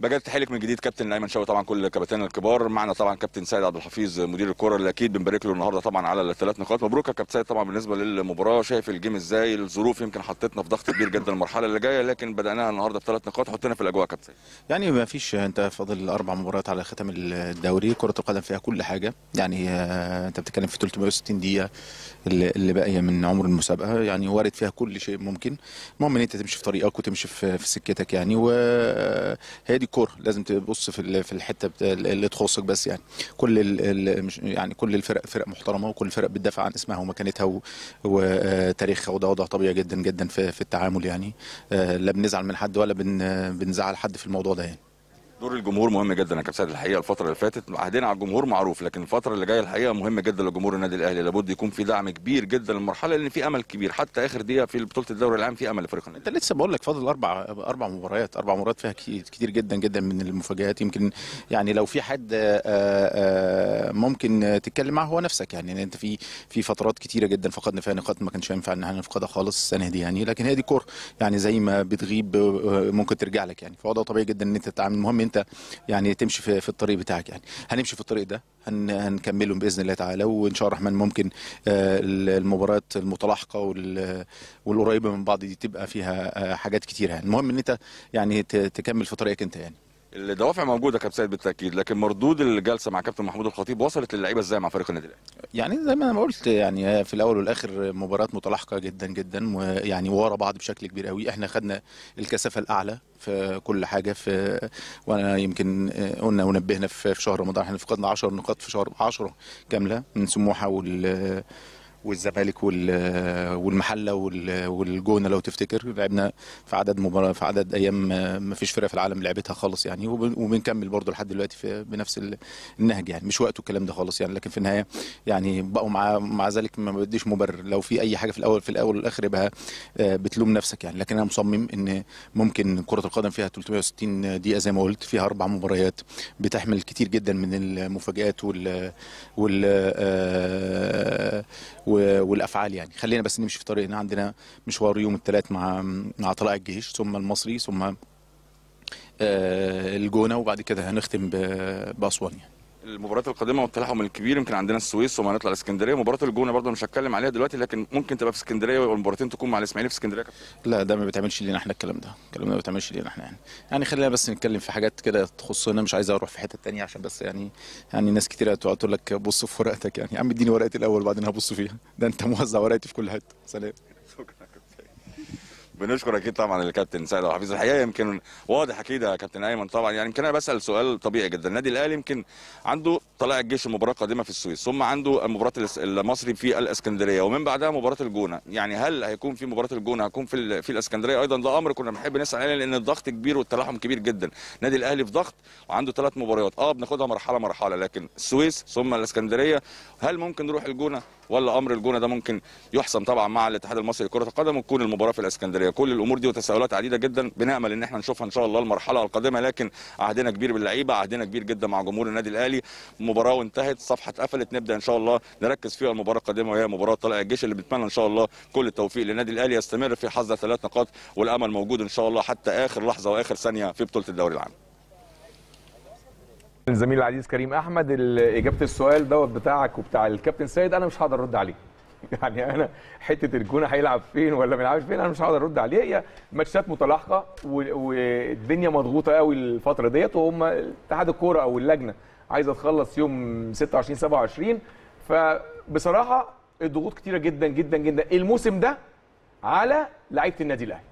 بجد تحيلك من جديد كابتن ايمن شوقي طبعا كل الكابتن الكبار معنا طبعا كابتن سيد عبد الحفيظ مدير الكره اللي اكيد بنبارك له النهارده طبعا على الثلاث نقاط مبروك يا كابتن سيد طبعا بالنسبه للمباراه شايف الجيم ازاي الظروف يمكن حطيتنا في ضغط كبير جدا المرحله اللي جايه لكن بداناها النهارده بثلاث نقاط حطينا في الاجواء يا كابتن يعني ما فيش انت فاضل اربع مباريات على ختام الدوري كره القدم فيها كل حاجه يعني آه، انت بتتكلم في 360 دقيقه اللي باقيه من عمر المسابقه يعني وارد فيها كل شيء ممكن المهم ان انت تمشي في طريقك وتمشي في سكتك يعني وهي الكوره لازم تبص في في الحته اللي تخصك بس يعني كل ال يعني كل الفرق فرق محترمه وكل الفرق بتدافع عن اسمها ومكانتها وتاريخها وده وضع طبيعي جدا جدا في, في التعامل يعني آه، لا بنزعل من حد ولا بنزعل حد في الموضوع ده يعني دور الجمهور مهم جدا يا كابتن الحقيقه الفتره اللي فاتت عهدنا على الجمهور معروف لكن الفتره اللي جايه الحقيقه مهم جدا لجمهور النادي الاهلي لابد يكون في دعم كبير جدا للمرحله لان في امل كبير حتى اخر دقيقه في بطوله الدوري العام في امل لفريق النادي انت لسه بقول لك فاضل اربع اربع مباريات اربع مباريات فيها كتير جدا جدا من المفاجات يمكن يعني لو في حد آه، آه، ممكن تتكلم معه هو نفسك يعني انت في في فترات كتيره جدا فقدنا فيها نقاط ما كانش ينفع ان احنا نفقدها خالص السنه دي يعني لكن هي دي كور يعني زي ما بتغيب آه، ممكن ترجع لك يعني فوضع طبيعي جدا ان انت تتعامل مهم انت يعني تمشي في, في الطريق بتاعك يعني هنمشي في الطريق ده هن هنكملهم باذن الله تعالى وان شاء الله الرحمن ممكن آه، المباريات المتلاحقه والقريبه من بعض دي تبقى فيها آه، حاجات كتيره يعني المهم ان انت يعني تكمل في طريقك انت يعني الدوافع موجوده كابتن سيد بالتاكيد لكن مردود الجلسه مع كابتن محمود الخطيب وصلت للعيبه ازاي مع فريق النادي الاهلي يعني زي ما انا قلت يعني في الاول والاخر مباريات متلاحقه جدا جدا ويعني ورا بعض بشكل كبير قوي احنا خدنا الكثافه الاعلى في كل حاجه في وانا يمكن قلنا ونبهنا في شهر رمضان احنا فقدنا 10 نقاط في شهر 10 كامله من سموحه وال والزمالك والمحله والجونه لو تفتكر لعبنا في عدد مباراه في عدد ايام ما فيش فرقه في العالم لعبتها خالص يعني وبنكمل برضه لحد دلوقتي في بنفس النهج يعني مش وقته الكلام ده خالص يعني لكن في النهايه يعني بقوا مع مع ذلك ما بديش مبرر لو في اي حاجه في الاول في الاول والاخر يبقى آه، بتلوم نفسك يعني لكن انا مصمم ان ممكن كره القدم فيها 360 دقيقه زي ما قلت فيها اربع مباريات بتحمل كتير جدا من المفاجات وال وال آه، والافعال يعني خلينا بس نمشي في طريقنا عندنا مشوار يوم الثلاث مع مع طلائع الجيش ثم المصري ثم آه، الجونه وبعد كده هنختم باسوان يعني المباريات القادمه والتلاحم الكبير يمكن عندنا السويس وما نطلع الاسكندريه مباراه الجونه برضه مش هتكلم عليها دلوقتي لكن ممكن تبقى في اسكندريه والمباراتين تكون مع الاسماعيلي في اسكندريه لا ده ما بيتعملش لينا احنا الكلام ده الكلام ده ما بيتعملش لينا احنا يعني يعني خلينا بس نتكلم في حاجات كده تخصنا مش عايز اروح في حته ثانيه عشان بس يعني يعني ناس كتير تقعد تقول لك بص في ورقتك يعني يا عم اديني ورقتي الاول وبعدين هبص فيها ده انت موزع ورقتي في كل حته سلام شكرا بنشكر اكيد طبعا الكابتن سعد عبد الحفيظ الحقيقه يمكن واضح اكيد يا كابتن ايمن طبعا يعني يمكن انا بسال سؤال طبيعي جدا النادي الاهلي يمكن عنده طلائع الجيش المباراه القادمه في السويس ثم عنده مباراه المصري في الاسكندريه ومن بعدها مباراه الجونه يعني هل هيكون في مباراه الجونه هيكون في في الاسكندريه ايضا ده امر كنا بنحب نسال عليه لان الضغط كبير والتلاحم كبير جدا النادي الاهلي في ضغط وعنده ثلاث مباريات اه بناخدها مرحله مرحله لكن السويس ثم الاسكندريه هل ممكن نروح الجونه ولا امر الجونه ده ممكن يحسم طبعا مع الاتحاد المصري لكره القدم وتكون المباراه في الاسكندريه كل الامور دي وتساؤلات عديده جدا بنامل ان احنا نشوفها ان شاء الله المرحله القادمه لكن عهدنا كبير باللعيبه عهدنا كبير جدا مع جمهور النادي الاهلي مباراه وانتهت صفحه اتقفلت نبدا ان شاء الله نركز فيها المباراه القادمه وهي مباراه طلع الجيش اللي بنتمنى ان شاء الله كل التوفيق للنادي الاهلي يستمر في حصد ثلاث نقاط والامل موجود ان شاء الله حتى اخر لحظه واخر ثانيه في بطوله الدوري العام الزميل العزيز كريم احمد اجابه السؤال دوت بتاعك وبتاع الكابتن سيد انا مش هقدر ارد عليه يعني انا حته الجونه هيلعب فين ولا ما يلعبش فين انا مش هقدر ارد عليه هي ماتشات متلاحقه والدنيا مضغوطه قوي الفتره ديت وهم اتحاد الكوره او اللجنه عايزه تخلص يوم 26 27 فبصراحه الضغوط كتيره جدا جدا جدا الموسم ده على لعيبه النادي الاهلي